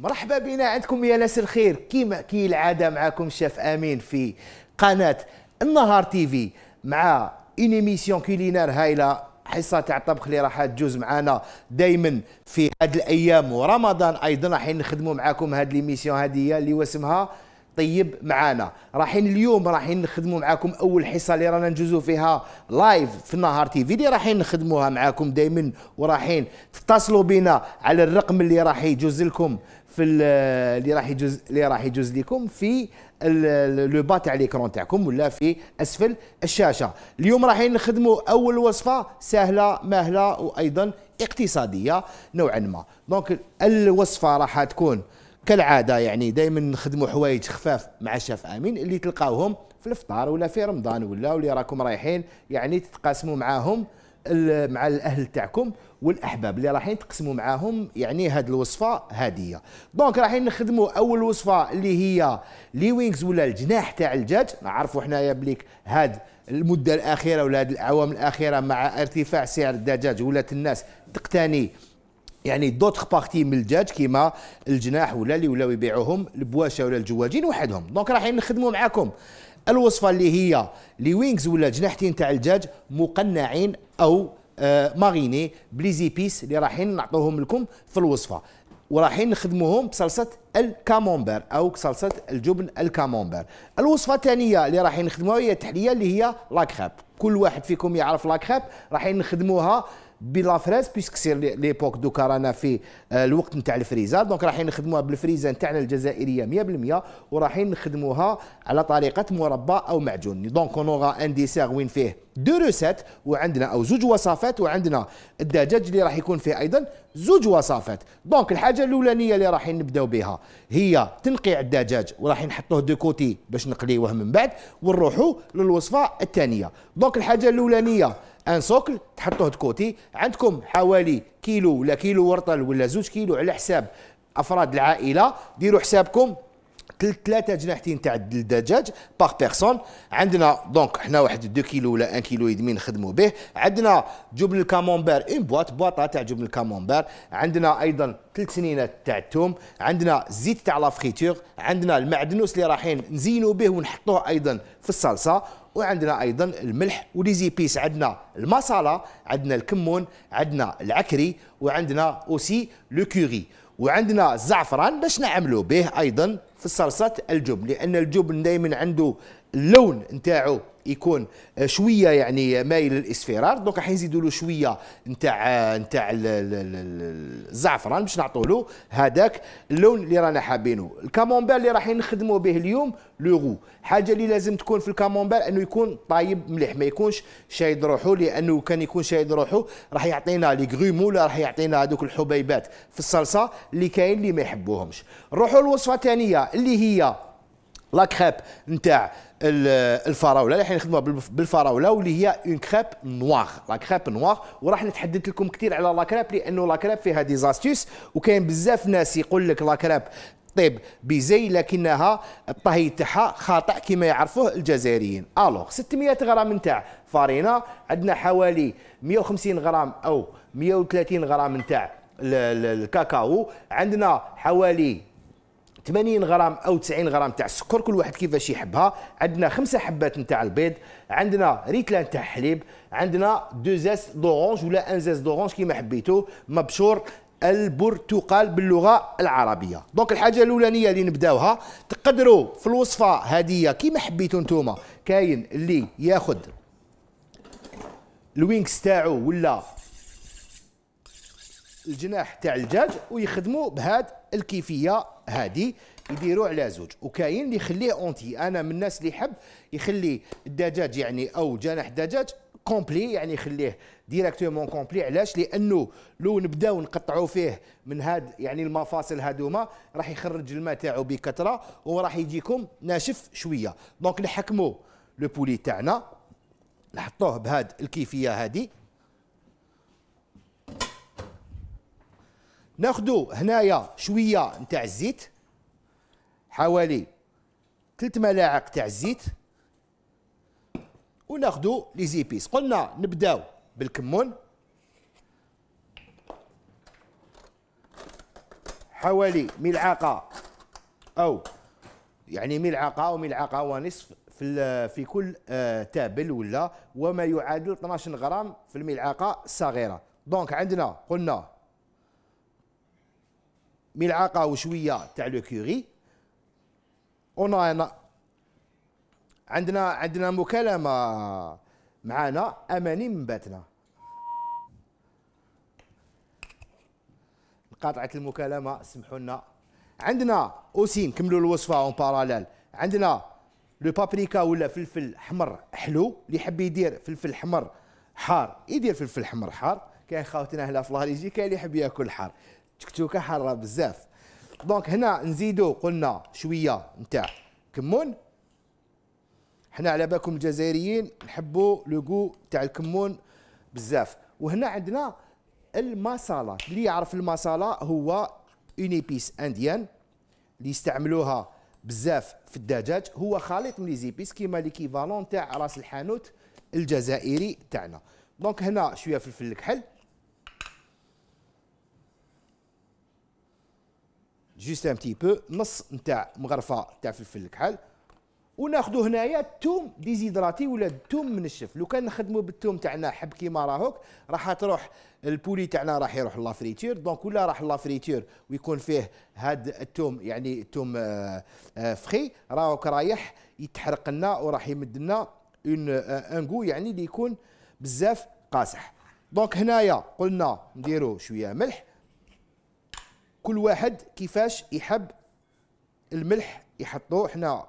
مرحبا بنا عندكم يا ناس الخير كيما كي العاده معكم الشيف امين في قناه النهار تي في مع إنيميسيون كولينار هايله حصه تاع الطبخ اللي راح تجوز معنا دائما في هاد الايام ورمضان ايضا راحين نخدموا معكم هاد ليميسيون هاديه اللي واسمها طيب معانا راحين اليوم راحين نخدموا معاكم اول حصه اللي رانا نجوزوا فيها لايف في النهار تي في اللي راحين نخدموها معاكم دائما وراحين تتصلوا بنا على الرقم اللي راح يجوز لكم في اللي راح يجوز اللي راح يجوز لكم في لو با تاع ليكرون تاعكم ولا في اسفل الشاشه اليوم راح نخدموا اول وصفه سهله مهله وايضا اقتصاديه نوعا ما دونك الوصفه راح تكون كالعاده يعني دائما نخدموا حوايج خفاف مع شاف امين اللي تلقاوهم في الفطار ولا في رمضان ولا واللي راكم رايحين يعني تتقاسموا معاهم مع الاهل تاعكم والاحباب اللي راحين تقسموا معاهم يعني هذه الوصفه هاديه دونك راحين نخدموا اول وصفه اللي هي لي وينغز ولا الجناح تاع الدجاج نعرفوا حنايا بليك هاد المده الاخيره ولا هذه الاعوام الاخيره مع ارتفاع سعر الدجاج ولات الناس تقتني يعني دوتر بارتي من الدجاج كيما الجناح ولا اللي ولاو يبيعوهم البواشه ولا الجواجين وحدهم دونك راحين نخدموا معاكم الوصفه اللي هي لي وينغز ولا جناحتين تاع الدجاج مقنعين او آه ماريني بليزيبيس اللي رايحين نعطوهم لكم في الوصفه ورايحين نخدموهم بصلصه الكامونبر او صلصه الجبن الكامونبر الوصفه الثانيه اللي رايحين نخدموها هي التحليه اللي هي لاكخاب كل واحد فيكم يعرف لاكخاب رايحين نخدموها بلا فريز بيسك سير ليبوك دوكا رانا في آه، الوقت نتاع الفريزه دونك رايحين نخدموها بالفريزه نتاعنا الجزائريه 100% ورايحين نخدموها على طريقه مربى او معجون دونك اونوغا ان ديسير وين فيه دو روسيت وعندنا او زوج وصفات وعندنا الدجاج اللي راح يكون فيه ايضا زوج وصفات دونك الحاجه الاولانيه اللي راح نبداو بها هي تنقيع الدجاج وراح نحطوه دو كوتي باش نقليوه من بعد ونروحوا للوصفه الثانيه دونك الحاجه الاولانيه ان سوكل تحطوه دكوتي عندكم حوالي كيلو ولا كيلو ورطل ولا زوج كيلو على حساب افراد العائله ديروا حسابكم ثلاثه جناحتين تاع الدجاج باغ بيغسون عندنا دونك حنا واحد دو كيلو ولا ان كيلو يدمي نخدموا به عندنا جبن الكامونبير اون بواط بواطه تاع جبن الكامونبير عندنا ايضا ثلاث سنينات تاع الثوم عندنا الزيت تاع لا عندنا المعدنوس اللي رايحين نزينوا به ونحطوه ايضا في الصلصه وعندنا ايضا الملح وليزيبيس عندنا المصاله عندنا الكمون عندنا العكري وعندنا اوسي لو كوري وعندنا الزعفران باش نعملوا به ايضا في صلصه الجبن لان الجبن دائما عنده اللون نتاعو يكون شويه يعني مايل للاصفرار دونك راح نزيدوا له شويه نتاع نتاع الزعفران باش نعطوا له هذاك اللون اللي رانا حابينه الكامونبير اللي راح نخدموا به اليوم لوغو حاجه اللي لازم تكون في الكامونبير انه يكون طايب مليح ما يكونش شايد روحه لانه كان يكون شايد روحه راح يعطينا لي غريمو ولا راح يعطينا هذوك الحبيبات في الصلصه اللي كاين اللي ما يحبوهمش نروحوا للوصفه الثانيه اللي هي لا كريب نتاع الفراوله اللي نخدموها بالفراوله واللي هي اون كريب نوار لا كريب نوار وراح نتحدث لكم كثير على لا كريب لانه لا كريب فيها دي زاستيوس وكاين بزاف ناس يقول لك لا كريب طيب بزي لكنها الطهي تاعها خاطئ كما يعرفوه الجزائريين الوغ 600 غرام نتاع فارينه عندنا حوالي 150 غرام او 130 غرام نتاع الكاكاو عندنا حوالي 80 غرام او 90 غرام تاع السكر كل واحد كيفاش يحبها عندنا خمسه حبات نتاع البيض عندنا ريتلان تاع حليب عندنا دو زاس دورونج ولا ان زاس دورونج كيما حبيتو مبشور البرتقال باللغه العربيه دونك الحاجه الاولانيه اللي نبداوها تقدروا في الوصفه هذه كيما حبيتو نتوما كاين اللي ياخذ الوينكس تاعو ولا الجناح تاع الدجاج ويخدموا بهاد الكيفيه هادي يديروه على زوج وكاين اللي يخليه اونتي انا من الناس اللي يحب يخلي الدجاج يعني او جناح الدجاج كومبلي يعني يخليه ديريكتومون كومبلي علاش لانه لو نبداو نقطعوا فيه من هاد يعني المفاصل هادوما راح يخرج الماء تاعو بكثره وراح يجيكم ناشف شويه دونك نحكموا لو بولي تاعنا نحطوه بهاد الكيفيه هذه ناخذوا هنايا شويه نتاع الزيت حوالي 3 ملاعق تاع الزيت وناخذوا لي زيبيس قلنا نبداو بالكمون حوالي ملعقه او يعني ملعقه او ملعقه ونصف في في كل آه، تابل ولا وما يعادل 12 غرام في الملعقه الصغيره دونك عندنا قلنا ملعقه وشويه تاع لو كوري اون عندنا عندنا مكالمه معنا اماني من باتنا انقطعت المكالمه سمحوا لنا عندنا اوسي نكملوا الوصفه اون باراليل عندنا لو بابريكا ولا فلفل احمر حلو اللي يحب يدير فلفل احمر حار يدير فلفل احمر حار كاين خاوتنا هلا في الهريجي كاين اللي يحب ياكل حار تكتوكه حاره بزاف دونك هنا نزيدو قلنا شويه نتاع كمون حنا على بالكم الجزائريين نحبوا لو تاع الكمون بزاف وهنا عندنا المصاله اللي يعرف المصاله هو اون انديان اللي يستعملوها بزاف في الدجاج هو خليط من لي زيبيس كيما ليكيفالون تاع راس الحانوت الجزائري تاعنا دونك هنا شويه فلفل الكحل جوست ان تي بو نص نتاع مغرفه تاع فلفل الكحل وناخذوا هنايا الثوم ديزيدراتي ولا الثوم منشف لو كان نخدموا بالثوم تاعنا حب كيما راهوك راح تروح البولي تاعنا راح يروح لافريتور دونك ولا راح لافريتور ويكون فيه هاد الثوم يعني الثوم آه، آه، فخي راهوك رايح يتحرق لنا وراح يمد لنا اون آه، ان غو يعني اللي يكون بزاف قاصح دونك هنايا قلنا نديروا شويه ملح كل واحد كيفاش يحب الملح يحطوه حنا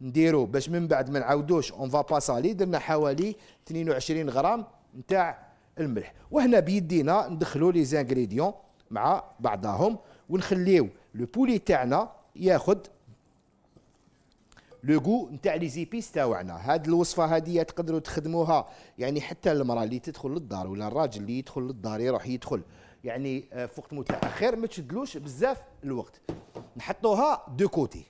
نديرو باش من بعد ما نعاودوش اون فا با سالي درنا حوالي 22 غرام نتاع الملح وهنا بيدينا ندخلو لي زانغريديون مع بعضهم ونخليو لو بولي تاعنا ياخذ لو غو نتاع لي زيبيس تاعنا هاد الوصفه هادية تقدروا تخدموها يعني حتى المراه اللي تدخل للدار ولا الراجل اللي يدخل للدار يروح يدخل يعني آه، في وقت متاخر ما تشدلوش بزاف الوقت نحطوها دو كوتي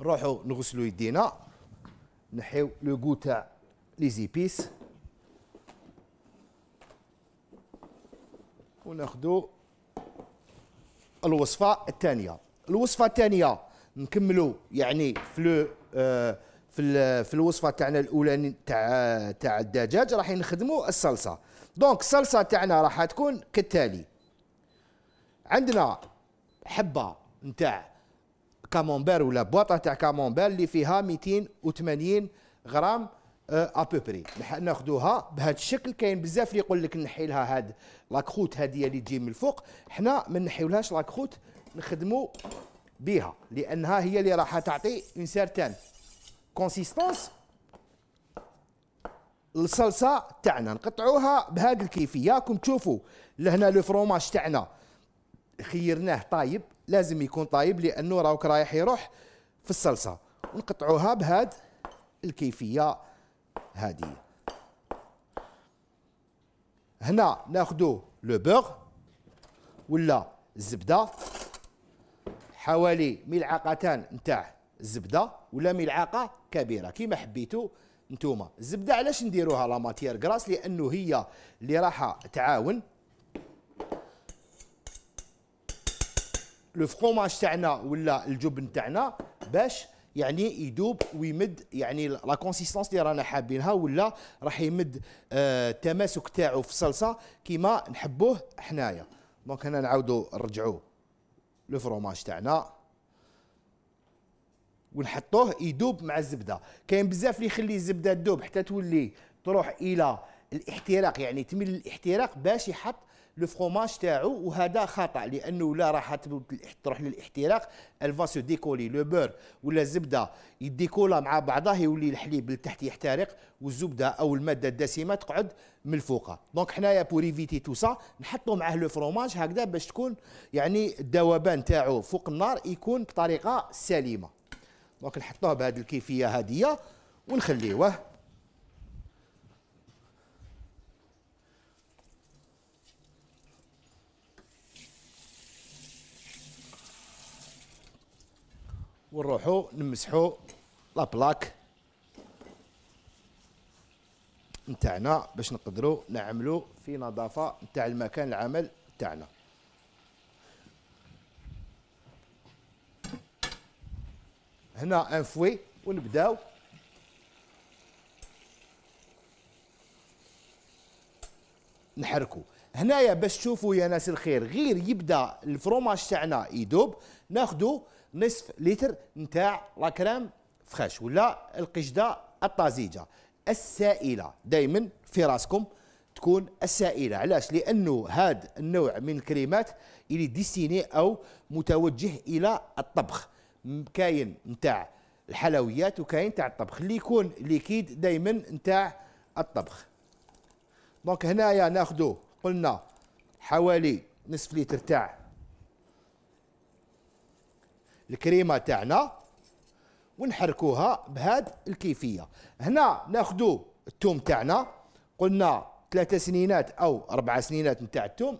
نروحو نغسلو يدينا نحيو لو كو تاع لي زيبيس وناخدو الوصفه الثانيه الوصفه الثانيه نكملو يعني في لو آه في في الوصفه تاعنا الاولى تاع تاع الدجاج راح نخدموا الصلصه دونك الصلصه تاعنا راح تكون كالتالي عندنا حبه نتاع كامونبير ولا بواطه تاع كامونبير اللي فيها 280 غرام ابوبري آه ناخذوها بهذا الشكل كاين بزاف اللي يقول لك نحي لها هاد لاكروت هذه اللي تجي من الفوق حنا ما نحيولهاش لاكروت نخدموا بها لانها هي اللي راح تعطي اون سيرتان كونسيستونس الصلصه تاعنا نقطعوها بهاد الكيفيه كم تشوفوا لهنا لو فروماج تاعنا خيرناه طايب لازم يكون طايب لانه راهو رايح يروح في الصلصه ونقطعوها بهاد الكيفيه هذه هنا ناخذ لو بوغ ولا الزبده حوالي ملعقتان نتاع الزبده ولا ملعقه كبيره كيما حبيتوا نتوما الزبده علاش نديروها لا ماتيير كراس لانه هي اللي راح تعاون لو فروماج تاعنا ولا الجبن تاعنا باش يعني يدوب ويمد يعني لا كونسيستونس اللي رانا حابينها ولا راح يمد آه، التماسك آه تاعو في الصلصه كيما نحبوه حنايا دونك هنا نعاودو نرجعو لو فروماج تاعنا ونحطوه يذوب مع الزبده كاين بزاف اللي يخلي الزبده تذوب حتى تولي تروح الى الاحتراق يعني تميل للاحتراق باش يحط لو فروماج تاعو وهذا خطا لانه لا راح تروح للاحتراق الفا سو ديكولي لو بور ولا الزبده يديكولا مع بعضها يولي الحليب لتحت يحترق والزبده او الماده الدسمه تقعد من الفوق دونك حنايا بور ايفيتي تو سا نحطوا معاه لو فروماج هكذا باش تكون يعني الذوبان تاعو فوق النار يكون بطريقه سليمه دونك نحطوه بهذه الكيفيه هذه ونخليوه ونروحو نمسحو لابلاك نتاعنا باش نقدروا نعملوا في نظافه نتاع المكان العمل تاعنا هنا ان فوي ونبداو نحركو هنايا باش تشوفوا يا ناس الخير غير يبدا الفروماج تاعنا يدوب ناخذوا نصف لتر نتاع لا كريم فخاش ولا القشده الطازجه السائله دائما في راسكم تكون السائله علاش لانه هذا النوع من الكريمات اللي ديستيني او متوجه الى الطبخ كاين نتاع الحلويات وكاين نتاع الطبخ اللي يكون ليكيد دائما نتاع الطبخ دونك هنايا ناخذو قلنا حوالي نصف لتر تاع الكريمه تاعنا ونحركوها بهاد الكيفيه هنا ناخذو الثوم تاعنا قلنا ثلاثة سنينات او أربعة سنينات نتاع الثوم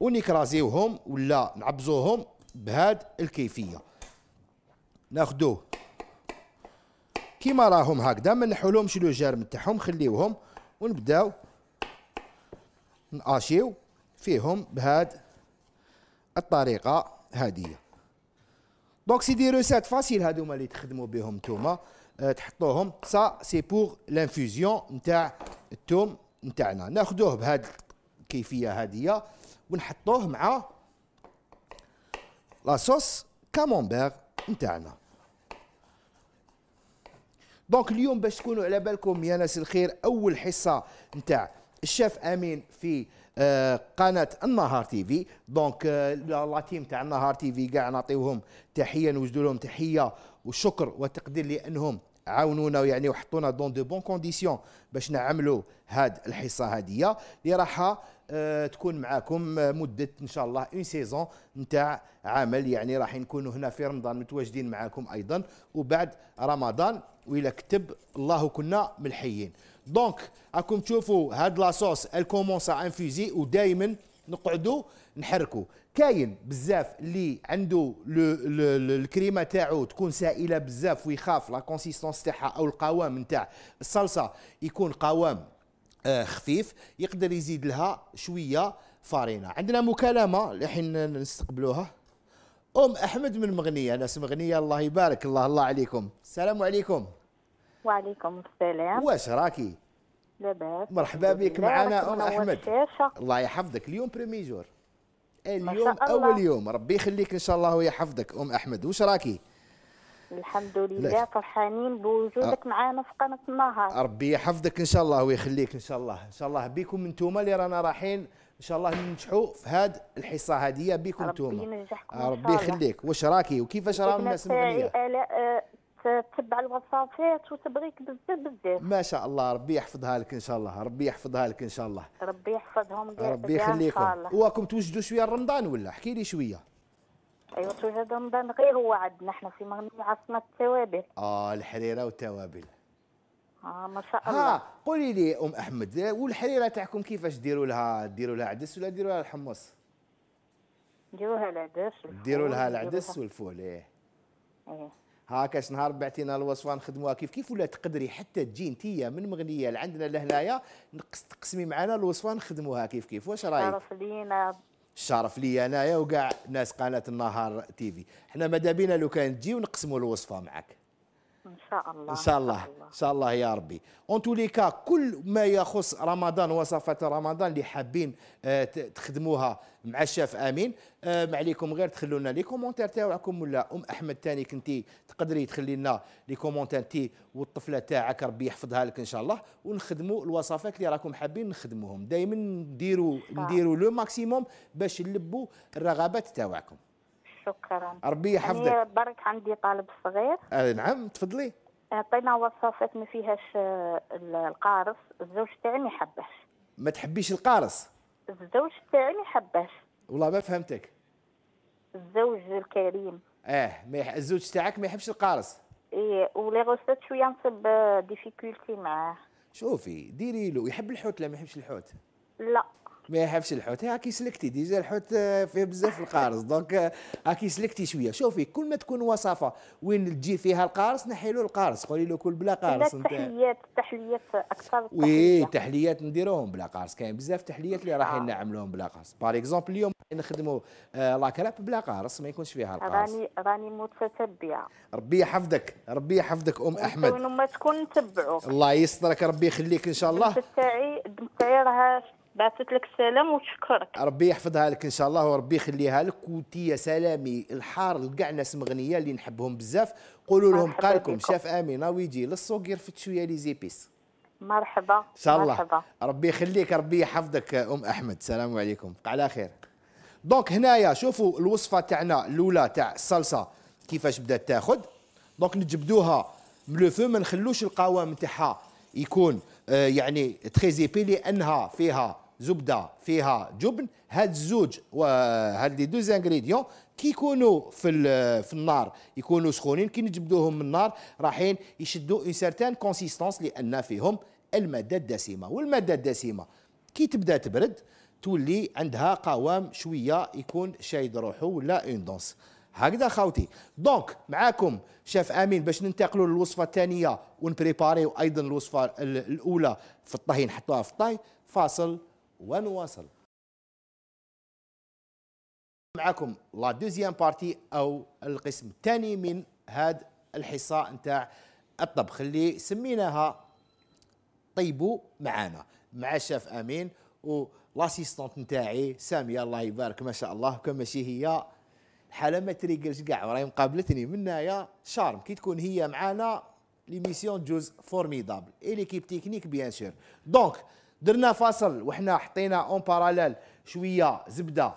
ونكرازيوهم ولا نعبزوهم بهاد الكيفيه ناخدوه كيما راهم هكذا ما نحولهمش لو جرم تاعهم خليوهم ونبداو ناشيو فيهم بهاد الطريقه هاديه دونك سي دي روسات فاسيل هادوما اللي تخدموا بهم نتوما أه، تحطوهم سا سي بور لانفوزيون نتاع التوم نتاعنا ناخدوه بهاد الكيفيه هاديه ونحطوه مع لاصوص كامونبير نتاعنا دونك اليوم باش تكونوا على بالكم يا ناس الخير اول حصه نتاع الشيف امين في آه، قناه النهار تي في دونك آه، لا تيم تاع النهار تي في كاع نعطيوهم تحيه نوجدوا لهم تحيه وشكر وتقدير لانهم عاونونا يعني وحطونا دون دو بون كونديسيون باش نعملوا هاد الحصه هاديه اللي راح آه، تكون معاكم مده ان شاء الله اون سيزون نتاع عمل يعني راح نكونوا هنا في رمضان متواجدين معاكم ايضا وبعد رمضان والى كتب الله كنا ملحيين دونك راكم تشوفوا هاد لاصوص الكومونسا انفيزي ودائما نقعدوا نحركوا كاين بزاف اللي عنده الكريمه تاعو تكون سائله بزاف ويخاف لا كونسيستونس تاعها او القوام نتاع الصلصه يكون قوام آه، خفيف يقدر يزيد لها شويه فارينه عندنا مكالمه لحين نستقبلوها ام احمد من مغنيه ناس مغنيه الله يبارك الله الله عليكم السلام عليكم وعليكم السلام واش راكي لاباس مرحبا بك معنا ام احمد الله يحفظك اليوم بريميجور جور اليوم اول يوم ربي يخليك ان شاء الله ويحفظك ام احمد واش راكي الحمد لله فرحانين بوجودك أ... معنا في قناه النهار ربي يحفظك ان شاء الله ويخليك ان شاء الله ان شاء الله بكم انتم اللي رانا رايحين ان شاء الله ننجحوا في هاد الحصه هذه بكم انتم ربي ينجحكم آه، ربي يخليك واش راكي وكيفاش راهم الناس مغنيه آه، آه، تتبع الوصفات وتبغيك بزاف بزاف ما شاء الله ربي يحفظها لك ان شاء الله ربي يحفظها لك ان شاء الله ربي يحفظهم ربي يخليكم واكم توجدوا شويه رمضان ولا احكي لي شويه ايوه توجد رمضان غير هو عندنا احنا في مغنية عاصمه التوابل اه الحريره والتوابل اه ما شاء الله ها قولي لي ام احمد والحريره تاعكم كيفاش ديروا لها ديروا لها عدس ولا ديروا لها الحمص ديروها العدس العدس ديروا لها العدس والفول ايه ايه هاكاش نهار بعتينا الوصفه نخدموها كيف كيف ولا تقدري حتى تجي انت من مغنيه لعندنا لهنايا تقسمي معنا الوصفه نخدموها كيف كيف واش رايك؟ شرف لينا الشرف لي انايا وكاع ناس قناه النهار تيفي حنا مادابينا لو كان تجي ونقسموا الوصفه معك ان شاء الله ان شاء الله ان شاء الله يا ربي اون توليكا كل ما يخص رمضان وصفات رمضان اللي حابين آه، تخدموها مع الشاف امين آه، ما عليكم غير تخلوا لنا لي كومونتير تاعكم ولا ام احمد تاني كنتي تقدري تخلي لنا لي كومونتير تي والطفله تاعك ربي يحفظها لك ان شاء الله ونخدموا الوصفات اللي راكم حابين نخدموهم دائما نديروا نديروا لو ماكسيموم باش نلبوا الرغبات تاعكم شكرا ربي يحفظك يعني برك عندي طالب صغير آه نعم تفضلي عطينا وصفات ما فيهاش آه، القارص الزوج تاعي ما يحبهش ما تحبيش القارص الزوج تاعي ما يحبهش والله ما فهمتك الزوج الكريم اه ميح... الزوج تاعك ما يحبش القارص ايه ولي غوستات شويه نصب ديفيكولتي آه، معاه شوفي ديري له يحب الحوت لا ما يحبش الحوت لا ما يحبش الحوت هاكي سلكتي ديجا الحوت آه، فيه بزاف القارص دونك آه، هاكي سلكتي شويه شوفي كل ما تكون وصفه وين تجي فيها القارص نحي له القارص قولي له كل بلا قارص انت التحليات التحليات اكثر وي التحليات نديروهم بلا قارص كاين بزاف تحليات اللي رايحين آه. نعملوهم بلا قارص باغ اكزومبل اليوم نخدموا لاكراب بلا قارص ما يكونش فيها القارص راني راني متتبعه ربي يحفظك ربي يحفظك ام احمد ما تكون نتبعوك الله يسترك ربي يخليك ان شاء الله تاعي راها تاعي راه بعثت لك السلام وتشكرك ربي يحفظها لك ان شاء الله وربي يخليها لك وتي سلامي الحار لكاع ناس مغنيه اللي نحبهم بزاف قولوا لهم قالكم شاف امينه ويجي للسوق يرفد شويه لي زيبيس مرحبا ان شاء الله ربي يخليك ربي يحفظك ام احمد السلام عليكم على خير دونك هنايا شوفوا الوصفه تاعنا الاولى تاع الصلصه كيفاش بدات تاخذ دونك نجبدوها من لو فو ما نخلوش القوام تاعها يكون آه، يعني تخي زيبي لانها فيها زبده فيها جبن هاد الزوج وهاد لي دو زانغريديون كيكونوا في في النار يكونوا سخونين كي نجبدوهم من النار رايحين يشدوا اون سيرتان كونسيستونس لان فيهم الماده الدسمه والماده الدسمه كي تبدا تبرد تولي عندها قوام شويه يكون شايد روحه ولا اون دونس هكذا خاوتي دونك معاكم شاف امين باش ننتقلوا للوصفه الثانيه ونبريباريو ايضا الوصفه الاولى في الطهي نحطوها في الطهي فاصل ونواصل معكم لا دوزيام بارتي او القسم الثاني من هذا الحصه نتاع الطبخ اللي سميناها طيبوا معانا مع الشاف امين ولاسيستونت نتاعي ساميه الله يبارك ما شاء الله كما شي هي الحاله ما تريقلش كاع وراهي مقابلتني من هنايا شارم كي تكون هي معانا ليميسيون جوز فورميدابل اي ليكيب تكنيك بيان سور دونك درنا فاصل وحنا حطينا اون باراليل شويه زبده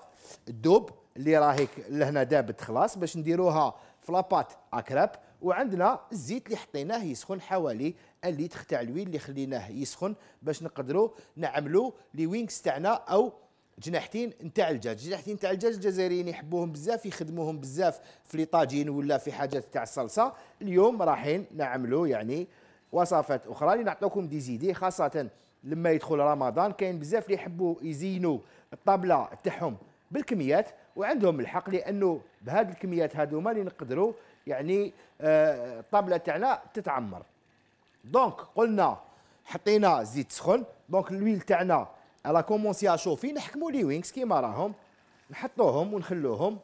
الدوب اللي راهيك لهنا دابت خلاص باش نديروها في لاباط اكراب وعندنا الزيت اللي حطيناه يسخن حوالي اللي تاع الويل اللي خليناه يسخن باش نقدروا نعملوا لي وينكس تاعنا او جناحتين نتاع الدجاج جناحتين تاع الدجاج الجزائريين يحبوهم بزاف يخدموهم بزاف في لي طاجين ولا في حاجات تاع الصلصه اليوم رايحين نعملوا يعني وصفات اخرى اللي نعطيكم دي زيدي خاصه لما يدخل رمضان كاين بزاف اللي يحبوا يزينوا الطابله تاعهم بالكميات وعندهم الحق لانه بهذه الكميات هذوما اللي نقدروا يعني آه، الطابله تاعنا تتعمر دونك قلنا حطينا زيت سخن دونك الويل تاعنا على كومونسي اشوفي نحكموا لي وينكس كيما راهم نحطوهم ونخلوهم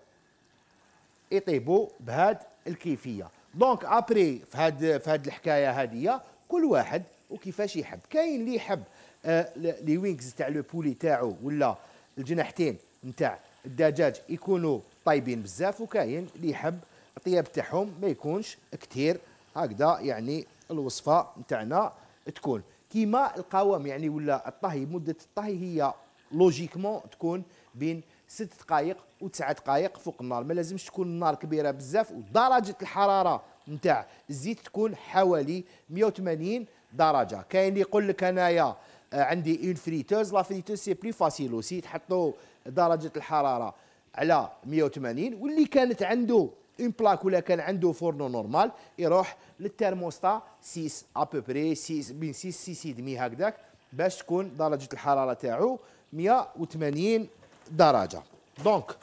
يطيبوا بهاد الكيفيه دونك ابري في هاد في هاد الحكايه هذه كل واحد وكيفاش يحب كاين اللي يحب آه، لي وينكس تاع لو بولي تاعو ولا الجناحتين نتاع الدجاج يكونوا طايبين بزاف وكاين اللي يحب الطياب تاعهم ما يكونش كثير هكذا يعني الوصفه نتاعنا تكون كيما القوام يعني ولا الطهي مده الطهي هي لوجيكمون تكون بين ست دقائق و تسع دقائق فوق النار ما لازمش تكون النار كبيره بزاف ودرجه الحراره نتاع الزيت تكون حوالي 180 درجه كاين اللي يقول لك انايا آه، عندي اون فريتوز لا فريتوز سي بلي فاسيل اوسي تحطوا درجه الحراره على 180 واللي كانت عنده اون بلاك ولا كان عنده فورنو نورمال يروح للترموستا 6 ابوبري 6 بين 6 6 دمي هكذاك باش تكون درجه الحراره تاعو 180 درجه دونك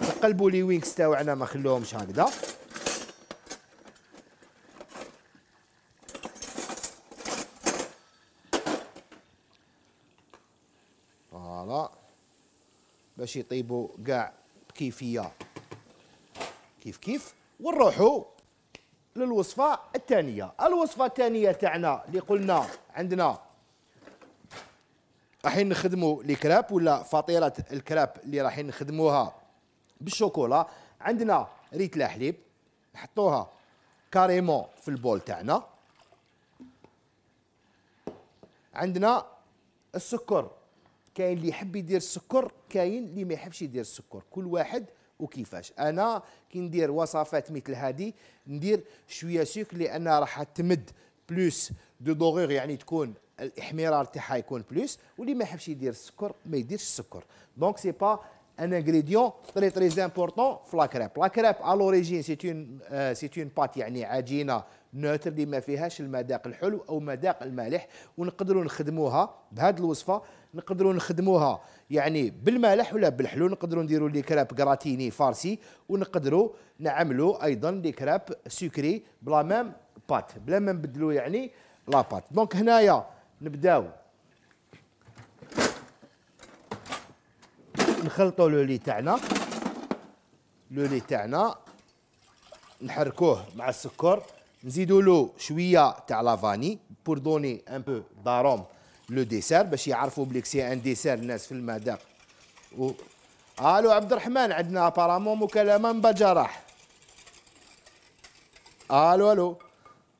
نقلبوا لي وينكس تاعنا ما خلوهمش هكذا باش يطيبوا كاع بكيفيه كيف كيف ونروحوا للوصفه الثانيه الوصفه الثانيه تاعنا اللي قلنا عندنا رايحين نخدموا الكراب ولا فطيره الكراب اللي رايحين نخدموها بالشوكولا عندنا ريت الحليب نحطوها كاريمون في البول تاعنا عندنا السكر كاين اللي يحب يدير السكر كاين اللي ما يحبش يدير السكر كل واحد وكيفاش انا كي ندير وصفات مثل هذه ندير شويه سكر لان راح تمد بلوس دو دوغور يعني تكون الاحمرار تاعها يكون بلوس واللي ما يحبش يدير السكر ما يديرش السكر دونك سي با ان انغريديون تري تري امبورطون في لا كريب لا كريب ا لوريجين سي اون سي اون بات يعني عجينه نوتر اللي ما فيهاش المذاق الحلو او مذاق المالح ونقدروا نخدموها بهذه الوصفه نقدروا نخدموها يعني بالمالح ولا بالحلو نقدروا نديروا لي كراب كراتيني فارسي ونقدروا نعملوا ايضا لي كراب سكري بلا ميم بات بلا ما نبدلوا يعني لا بات دونك هنايا نبداو نخلطوا لو لي تاعنا لو لي تاعنا نحركوه مع السكر نزيدوا له شويه تاع لافاني بور دوني ان بو داروم لو ديسير باش يعرفوا بليك سي ان ديسير الناس في المذاق و... الو عبد الرحمن عندنا ابارامون مكالمه من بجراح الو الو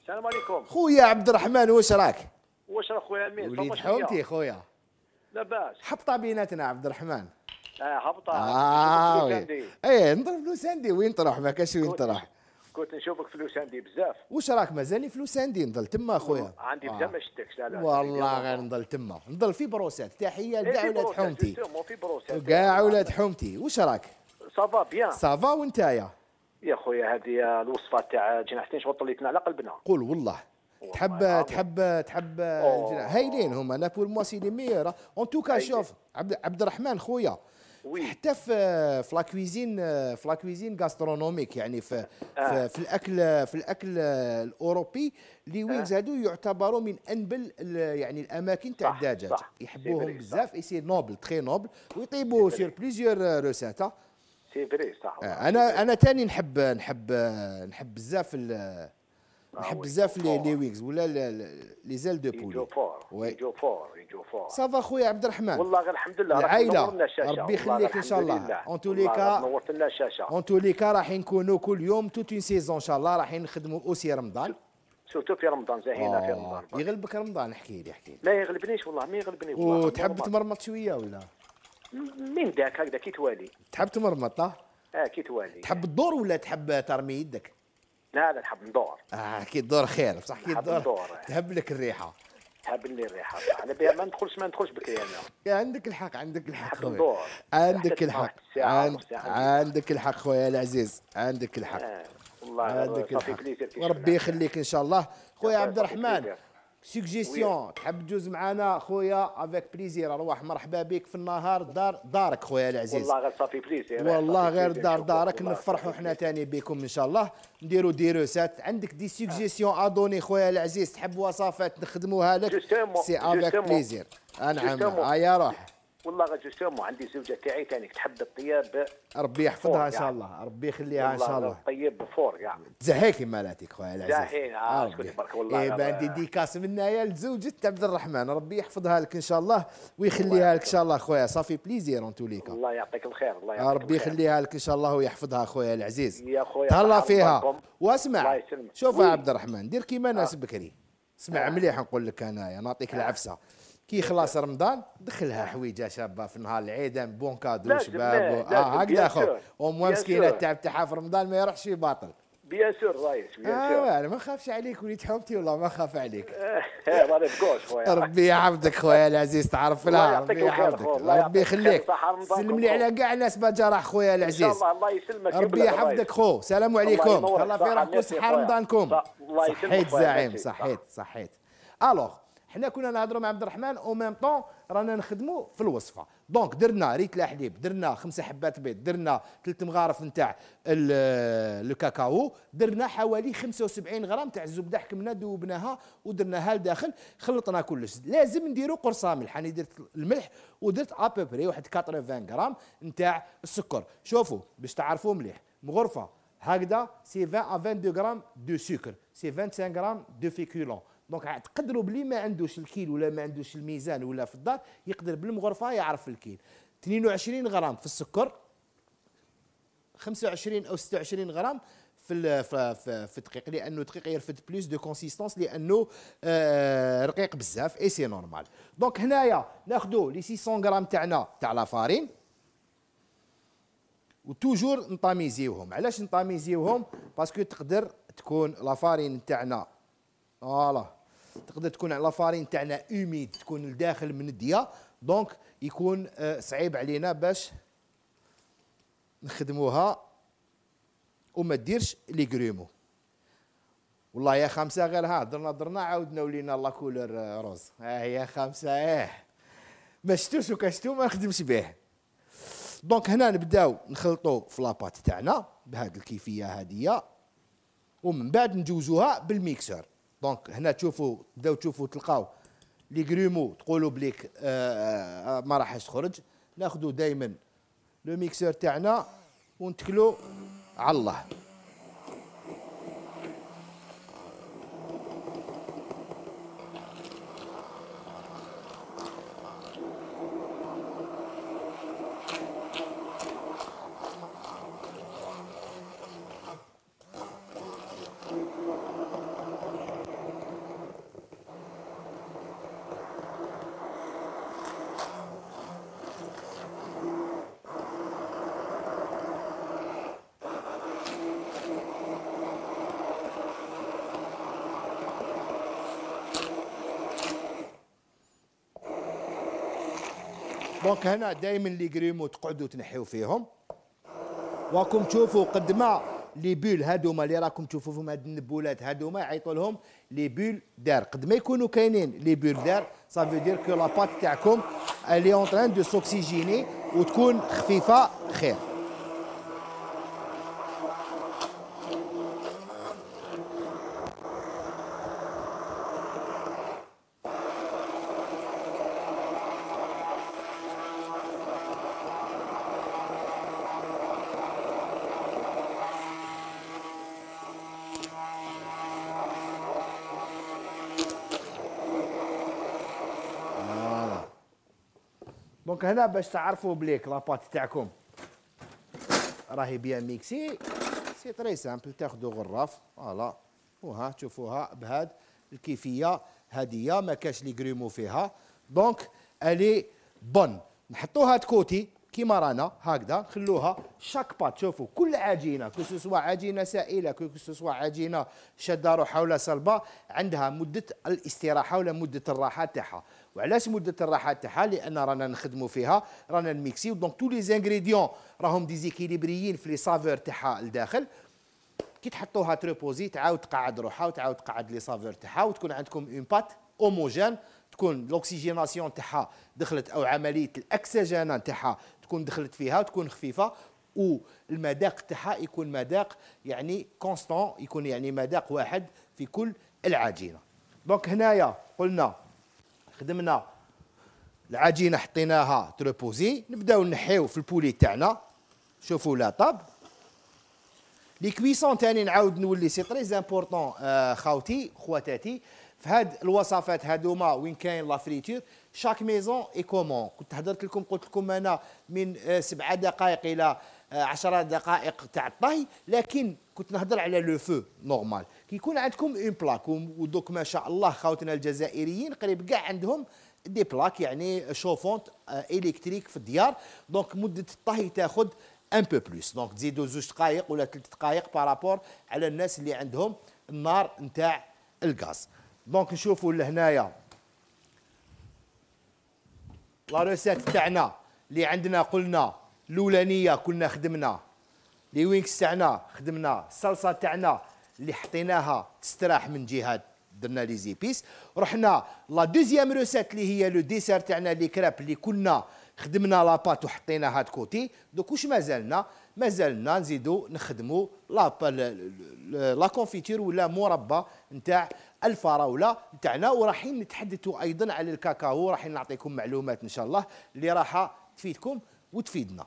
السلام عليكم خويا عبد الرحمن واش راك واش راك خويا امين وليد حومتي خويا لاباس حبطه بيناتنا عبد الرحمن اه حبطه اه ايه نضرب له ساندي وين تروح ما كاش وين تروح كنت نشوفك فلوس عندي بزاف واش راك مازالني فلوس عندي نضل تما خويا عندي آه. بزاف ما شتكش لا لا والله غير نضل تما نضل في بروسات تحيه إيه، لكاع ولاد حومتي كاع ولاد حومتي واش راك سافا بيان سافا وانتايا يا خويا هذه الوصفه تاع جناحتين شغل طليتنا على قلبنا قول والله تحب تحب تحب هايلين هما انا موسي موا لي ميور اون توكا شوف عبد الرحمن خويا وي حتى في في لا كويزين في لا كويزين غاسترونوميك يعني في آه. في الاكل في الاكل الاوروبي اللي وينز آه. هادو يعتبروا من انبل يعني الاماكن تاع الدجاج يحبوهم بزاف سي نوبل تخي نوبل ويطيبوا سير بليزيور روسيتا سي فري صح euh, آه، انا انا ثاني نحب نحب نحب بزاف نحب بزاف لي لي ويكز ولا لي زيل دو بولي يجو فور يجو فور يجو فور صافا خويا عبد الرحمن والله غير الحمد لله العائله ربي يخليك ان شاء الله اون تو لي كا نورت لنا الشاشه اون تو لي كا راح نكونوا كل يوم توت اون سيزون ان شاء الله راح نخدموا اوسي رمضان سورتو في رمضان زهينا في آه، رمضان يغلبك رمضان احكي لي احكي لي لا يغلبنيش والله ما يغلبني والله وتحب تمرمط شويه ولا من داك هكذا كي توالي تحب تمرمط اه كي توالي تحب الدور ولا تحب ترمي يدك لا لا الحب مدور اه كي دور خير بصح كي الدور تهب لك الريحه تهب لي الريحه على بها ما ندخلش ما ندخلش بكري انا عندك الحق عندك الحق خويا عندك الحق عندك الحق خويا العزيز عندك الحق آه، عندك الحق وربي يخليك ان شاء الله خويا عبد الرحمن سوجيسيون تحب تجوز معنا خويا افيك بليزير ارواح مرحبا بك في النهار دار دارك خويا العزيز والله غير صافي بليزير والله غير دار دارك نفرحوا حنا ثاني بكم ان شاء الله نديروا ديروسات عندك دي سوجيسيون ادوني خويا العزيز تحب وصفات نخدموها لك سي افيك بليزير نعم هيا روح والله رجل سوم وعندي زوجه تاعي ثاني تحب الطياب ربي يحفظها ان شاء يعني. الله ربي يخليها ان شاء الله طيب بفور يعني تزهيكي مالاتك خويا العزيز زاهين اه تبارك والله اي عندي ديكاس من هنايا لزوجة عبد الرحمن ربي يحفظها لك ان شاء الله ويخليها لك ان شاء الله خويا صافي بليزير اون توليكا الله يعطيك الخير الله يعطيك ربي يخليها لك ان شاء الله ويحفظها خويا العزيز يا خويا تهلا فيها واسمع شوف يا عبد الرحمن دير كيما آه. ناس بكري اسمع مليح نقول لك انايا نعطيك آه. العفسه كي يخلص رمضان دخلها حويجه شابه في نهار العيد يعني بون كادو شباب اه هكذا خو وموا مسكينه التعب تاعها في رمضان ما يروحش في باطل بيان سور رايس بيان سور آه انا يعني ما نخافش عليك وليت حومتي والله ما نخاف عليك إيه، ربي يحفظك خويا العزيز تعرف لها ربي يعاودك ربي يخليك سلم لي على كاع الناس ما جرح خويا العزيز ان شاء الله الله يسلمك ربي يحفظك خو سلام عليكم الله في راحكم صحه رمضانكم صحيت زعيم صحيت صحيت الوغ حنا كنا نهضروا مع عبد الرحمن او ميم طون رانا نخدموا في الوصفه دونك درنا ريت الحليب درنا خمسه حبات بيض درنا ثلاث مغارف نتاع الكاكاو درنا حوالي 75 غرام تاع الزبده حكمنا دوبناها ودرناها لداخل خلطنا كلش لازم نديروا قرصه ملح انا درت الملح ودرت ابوبري واحد 80 غرام نتاع السكر شوفوا باش تعرفوا مليح مغرفه هكذا سي 20 ا 22 غرام دو سكر سي 25 غرام دو فيكولون دونك تقدروا بلي ما عندوش الكيل ولا ما عندوش الميزان ولا في الدار يقدر بالمغرفه يعرف الكيل 22 غرام في السكر 25 او 26 غرام في في الدقيق لانه الدقيق يرفد بلوس دو كونسيستونس لانه آه، رقيق بزاف اي سي نورمال دونك هنايا ناخذوا لي 600 غرام تاعنا تاع لافارين وتوجور نطاميزيوهم علاش نطاميزيوهم باسكو تقدر تكون لافارين تاعنا فوالا تقدر تكون على فارين تاعنا اوميد تكون من منديه دونك يكون آه، صعيب علينا باش نخدموها وما ديرش لي كريمو والله يا خمسه غير ها درنا درنا عاودنا ولينا لا كولور روز آه، ها هي خمسه اه ما شتوش وكشتو ما نخدمش به دونك هنا نبداو نخلطو في لاباط تاعنا بهاد الكيفيه هاديه ومن بعد نجوزوها بالميكسر دونك هنا تشوفوا تبداو تشوفوا تلقاو لي غرومو تقولوا بليك آه،, آه،, آه ما راحش تخرج ناخذوا دائما لو ميكسور تاعنا ونتكلوا على الله دونك هنا دائما لي غريمو تقعدوا تنحيو فيهم وراكم تشوفوا قد ما لي بول هادوما اللي راكم تشوفوا فيهم هاد النبولات هادوما يعيطوا لهم لي بول دار قد ما يكونوا كاينين لي بول دار سافو دير كو لاباط تاعكم اللي اون تران دو سوكسيجيني وتكون خفيفه خير دونك هنا باش تعرفوا بليك لاباط تاعكم راهي بيان ميكسي سي تري سامبل تاخذوا غراف فوالا وها تشوفوها بهاد الكيفيه هاديه ما كاش لي غريمو فيها دونك الي بون نحطوها تكوتي كيما رانا هكذا خلوها شاك بات شوفوا كل عجينه كو سوسوا عجينه سائله كو سوسوا عجينه شاده روحها ولا صلبه عندها مده الاستراحه ولا مده الراحه تاعها وعلاش مده الراحه تاعها لان رانا نخدموا فيها رانا نميكسي دونك تو لي زانغريديون راهم ديزيكيليبريين في لي سافور تاعها لداخل كي تحطوها تروبوزي تعاود تقعد روحها وتعاود تقعد لي سافور تاعها وتكون عندكم اون بات اوموجين تكون لوكسيجيناسيون تاعها دخلت او عمليه الاكسجين تاعها تكون دخلت فيها تكون خفيفه والمذاق تاعها يكون مذاق يعني كونستون يكون يعني مذاق واحد في كل العجينه دونك هنايا قلنا خدمنا العجينه حطيناها تروبوزي نبداو نحيو في البولي تاعنا شوفوا لا طاب لي كويسون تاني نعاود نولي سي تري امبورطون خاوتي خواتاتي فهاد الوصفات هادوما وين كاين لا فريتور شاك ميزون اي كومون كنت هضرت لكم قلت لكم انا من آه، سبعة دقائق الى 10 آه، دقائق تاع الطهي لكن كنت نهضر على لو فو نورمال كي يكون عندكم اون بلاك ودوك ما شاء الله خاوتنا الجزائريين قريب كاع عندهم دي بلاك يعني شوفونت آه، الكتريك في الديار دونك مده الطهي تاخذ ان بو بلوس دونك تزيدوا زوج دقائق ولا ثلاث دقائق بارابور على الناس اللي عندهم النار نتاع الغاز دونك نشوفوا لهنايا لا روسيت تاعنا اللي عندنا قلنا الاولانيه كنا خدمنا لي وينكس تاعنا خدمنا الصلصه تاعنا اللي حطيناها تستراح من جهه درنا لي زيبيس رحنا لا دوزيام روسيت اللي هي لو ديسير تاعنا لي كراب اللي كنا خدمنا لاباط وحطيناها دكوتي دوك واش مازالنا مازالنا نزيدو نخدمو لا لا كونفيتير ولا مربى نتاع الفراوله تاعنا ورايحين نتحدثوا ايضا على الكاكاو رايحين نعطيكم معلومات ان شاء الله اللي راح تفيدكم وتفيدنا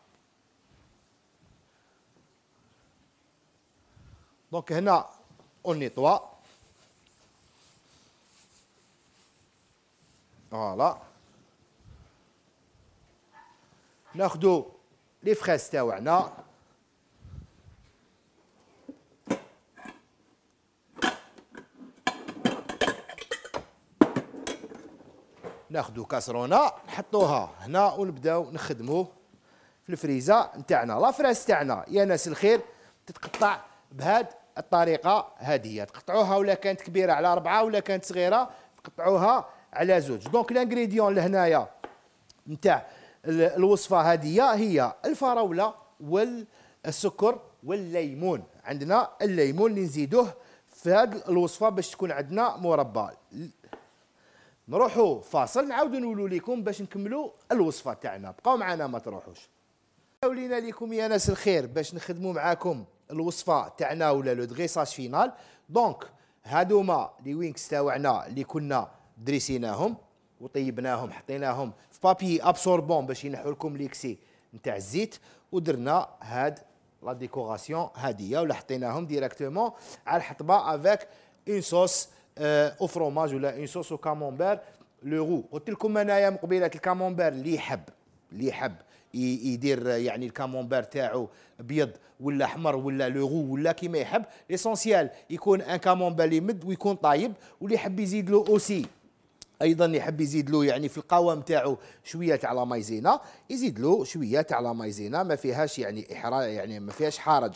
دونك هنا اون نيتوا فوالا ناخذوا لي فريز تاعنا ناخذوا كاسرونه نحطوها هنا ونبداو نخدموا في الفريزه نتاعنا لافراس تاعنا يا ناس الخير تتقطع بهاد الطريقه هذه تقطعوها ولا كانت كبيره على اربعه ولا كانت صغيره تقطعوها على زوج دونك لانغريديون لهنايا نتاع الوصفه هذه هي الفراوله والسكر والليمون عندنا الليمون اللي نزيدوه في هذه الوصفه باش تكون عندنا مربى نروحوا فاصل نعاودوا نولوا لكم باش نكملوا الوصفه تاعنا بقاو معنا ما تروحوش ولينا لكم يا ناس الخير باش نخدموا معاكم الوصفه تاعنا ولا لو دريساج فينال دونك هادوما لي وينكس تاعنا اللي كنا دريسيناهم وطيبناهم حطيناهم في بابي ابسوربون باش ينحوا لكم ليكسي نتاع الزيت ودرنا هاد لا ديكوراسيون هاديه ولا حطيناهم ديريكتومون على الحطبه افيك اون صوص او فروماج ولا اون صوص وكامونبير لو غو قلت لكم انايا من قبيله الكامونبير اللي يحب اللي يحب يدير يعني الكامونبير تاعو ابيض ولا احمر ولا لوغو ولا كيما يحب ليسونسيال يكون ان كامونبير يمد ويكون طايب واللي يحب يزيد له اوسي ايضا يحب يزيد له يعني في القوام تاعو شويه تاع لا مايزينا يزيد له شويه تاع لا مايزينا ما فيهاش يعني احراج يعني ما فيهاش حرج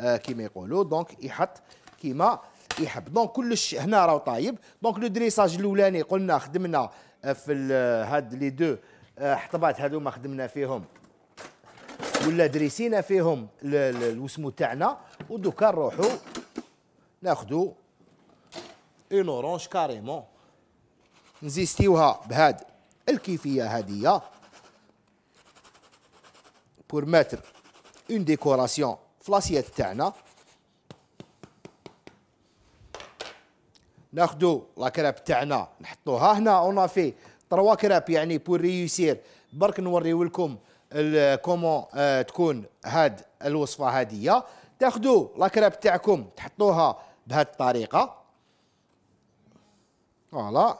آه كيما يقولوا دونك يحط كيما يحب دونك كلش هنا راهو طايب دونك لو دريساج الاولاني قلنا خدمنا آه، في آه، هاد لي دو آه، حطبات ما خدمنا فيهم ولا دريسينا فيهم الوسمو تاعنا ودوكا نروحو ناخدو اون اورانج كاريمون نزيستيوها بهاد الكيفيه هادية بور ماتر اون ديكوراسيون في لاسيات تاعنا ناخذوا لا كراب تاعنا نحطوها هنا اون في تروا كراب يعني بور ريوسير برك نوريو لكم كومون آه، تكون هاد الوصفه هاديه تاخذوا لا كراب تاعكم تحطوها بهاد الطريقه فوالا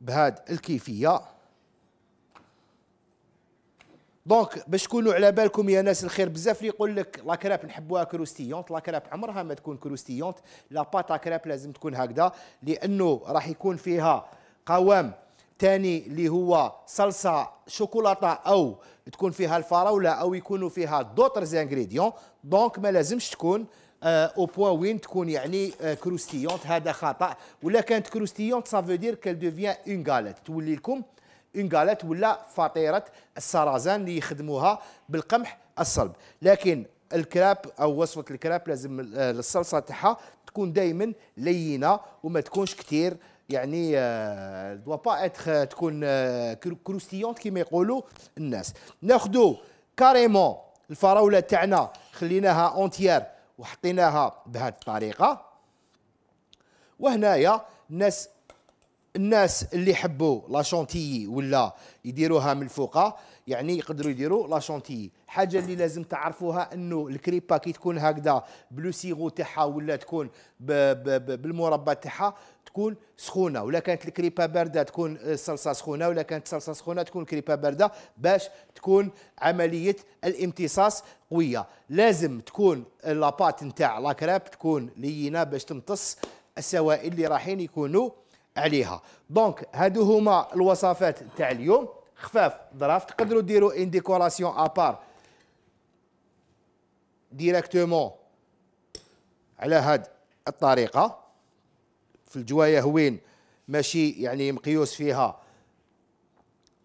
بهاد الكيفيه دونك باش تكونوا على بالكم يا ناس الخير بزاف اللي يقول لك لا كراب نحبوها كروستيونت لا كراب عمرها ما تكون كروستيونت لا باتا كراب لازم تكون هكذا لانه راح يكون فيها قوام ثاني اللي هو صلصه شوكولاته او تكون فيها الفراوله او يكونوا فيها دوتر زانغريديون دونك ما لازمش تكون او بوان وين تكون يعني آه، كروستيونت هذا خطا ولا كانت كروستيونت سافو دير كال دوفيان اون غاليت تولي لكم انقالات ولا فطيره السرازان اللي يخدموها بالقمح الصلب لكن الكراب او وصفه الكراب لازم الصلصه تاعها تكون دائما لينه وما تكونش كثير يعني دو آه، با آه، تكون آه، كروستيونت كيما يقولوا الناس ناخذوا كاريمون الفراوله تاعنا خليناها اونتيير وحطيناها بهذه الطريقه وهنايا الناس الناس اللي يحبوا لا شونتيي ولا يديروها من الفوق يعني يقدروا يديروا لا شونتيي حاجه اللي لازم تعرفوها انه الكريبا كي تكون هكذا بلو سيغو تاعها ولا تكون بالمربى تاعها تكون سخونه ولا كانت الكريبا بارده تكون الصلصه سخونه ولا كانت الصلصه سخونه تكون كريبا بارده باش تكون عمليه الامتصاص قويه لازم تكون لاباط نتاع لا كريب تكون لينه باش تمتص السوائل اللي رايحين يكونوا عليها دونك هادو هما الوصفات تاع اليوم خفاف ظراف تقدروا ديروا ان ديكوراسيون ابار ديريكتومون على هاد الطريقه في الجوايه هوين ماشي يعني مقيوس فيها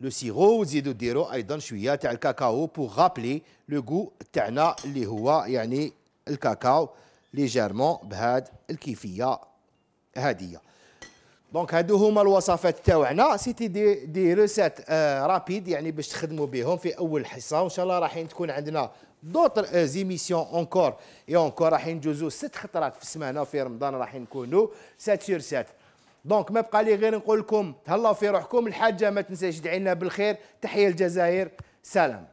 لو سيغو وزيدوا ديروا ايضا شويه تاع الكاكاو بوغ غابلي لو غو تاعنا اللي هو يعني الكاكاو ليجيرمون بهاد الكيفيه هاديه دونك هادو هما الوصفات تاعنا سيتي دي دي ريسيت رابيد يعني باش تخدموا بهم في اول حصه وان شاء الله رايحين تكون عندنا دوطر زيميسيون اونكور اي اونكور رايحين نجوزو ست خطرات في السمانه في رمضان رايحين نكونوا سات سور سات دونك ما بقى لي غير نقول لكم تهلاو في روحكم الحاجه ما تنساش تدعي لنا بالخير تحيه الجزائر سلام